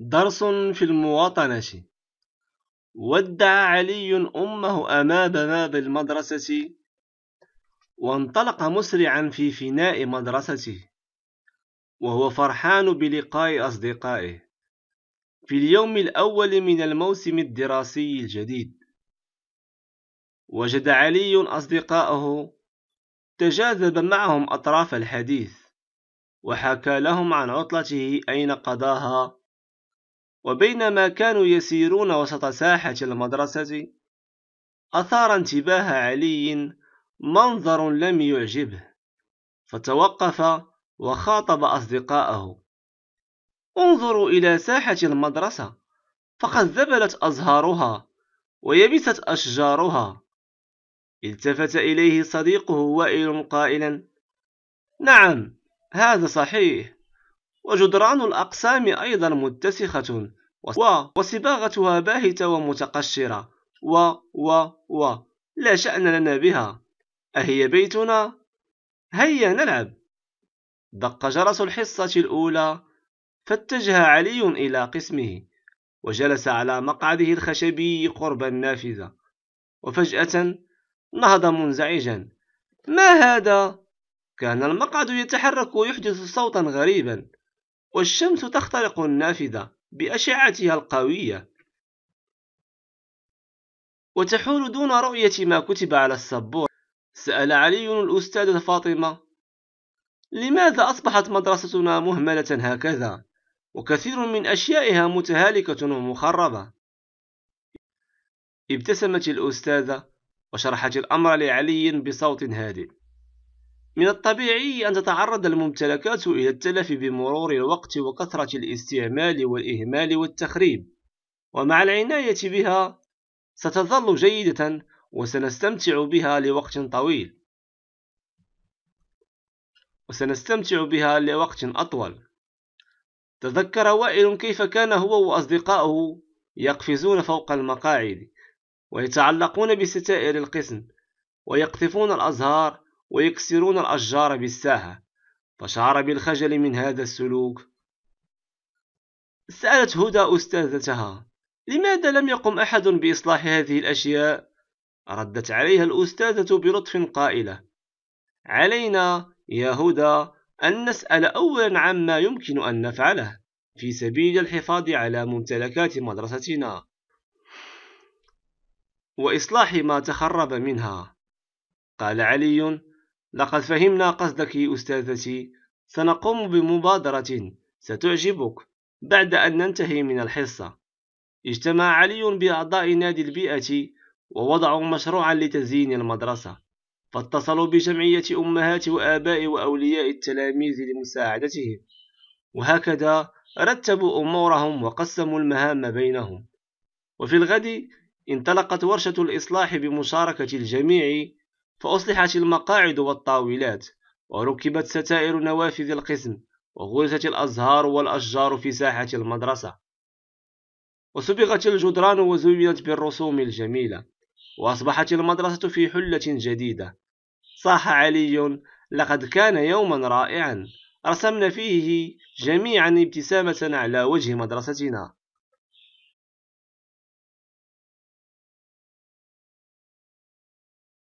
درس في المواطنة ودع علي أمه أمام باب المدرسة وانطلق مسرعا في فناء مدرسته وهو فرحان بلقاء أصدقائه في اليوم الأول من الموسم الدراسي الجديد وجد علي أصدقائه تجاذب معهم أطراف الحديث وحكى لهم عن عطلته أين قضاها وبينما كانوا يسيرون وسط ساحة المدرسة أثار انتباه علي منظر لم يعجبه فتوقف وخاطب أصدقاءه انظروا إلى ساحة المدرسة فقد ذبلت أزهارها ويبست أشجارها التفت إليه صديقه وائل قائلا نعم هذا صحيح وجدران الأقسام أيضا متسخة وصباغتها باهتة ومتقشرة و و و لا شأن لنا بها أهي بيتنا؟ هيا نلعب دق جرس الحصة الأولى فاتجه علي إلى قسمه وجلس على مقعده الخشبي قرب النافذة وفجأة نهض منزعجا ما هذا؟ كان المقعد يتحرك ويحدث صوتا غريبا والشمس تخترق النافذة بأشعتها القوية وتحول دون رؤية ما كتب على السبورة سأل علي الأستاذة فاطمة لماذا أصبحت مدرستنا مهملة هكذا وكثير من أشيائها متهالكة ومخربة ابتسمت الأستاذة وشرحت الأمر لعلي بصوت هادئ من الطبيعي أن تتعرض الممتلكات إلى التلف بمرور الوقت وكثرة الاستعمال والإهمال والتخريب ومع العناية بها ستظل جيدة وسنستمتع بها لوقت طويل وسنستمتع بها لوقت أطول تذكر وائل كيف كان هو وأصدقائه يقفزون فوق المقاعد ويتعلقون بستائر القسم ويقطفون الأزهار ويكسرون الأشجار بالساهة فشعر بالخجل من هذا السلوك سألت هدى أستاذتها لماذا لم يقم أحد بإصلاح هذه الأشياء؟ ردت عليها الأستاذة بلطف قائلة علينا يا هدى أن نسأل أولا عما يمكن أن نفعله في سبيل الحفاظ على ممتلكات مدرستنا وإصلاح ما تخرب منها قال علي لقد فهمنا قصدك أستاذتي سنقوم بمبادرة ستعجبك بعد أن ننتهي من الحصة اجتمع علي بأعضاء نادي البيئة ووضعوا مشروعا لتزيين المدرسة فاتصلوا بجمعية أمهات وآباء وأولياء التلاميذ لمساعدتهم وهكذا رتبوا أمورهم وقسموا المهام بينهم وفي الغد انطلقت ورشة الإصلاح بمشاركة الجميع فأصلحت المقاعد والطاولات وركبت ستائر نوافذ القسم وغرست الأزهار والأشجار في ساحة المدرسة وصبغت الجدران وزينت بالرسوم الجميلة وأصبحت المدرسة في حلة جديدة صاح علي لقد كان يوما رائعا رسمنا فيه جميعا ابتسامة على وجه مدرستنا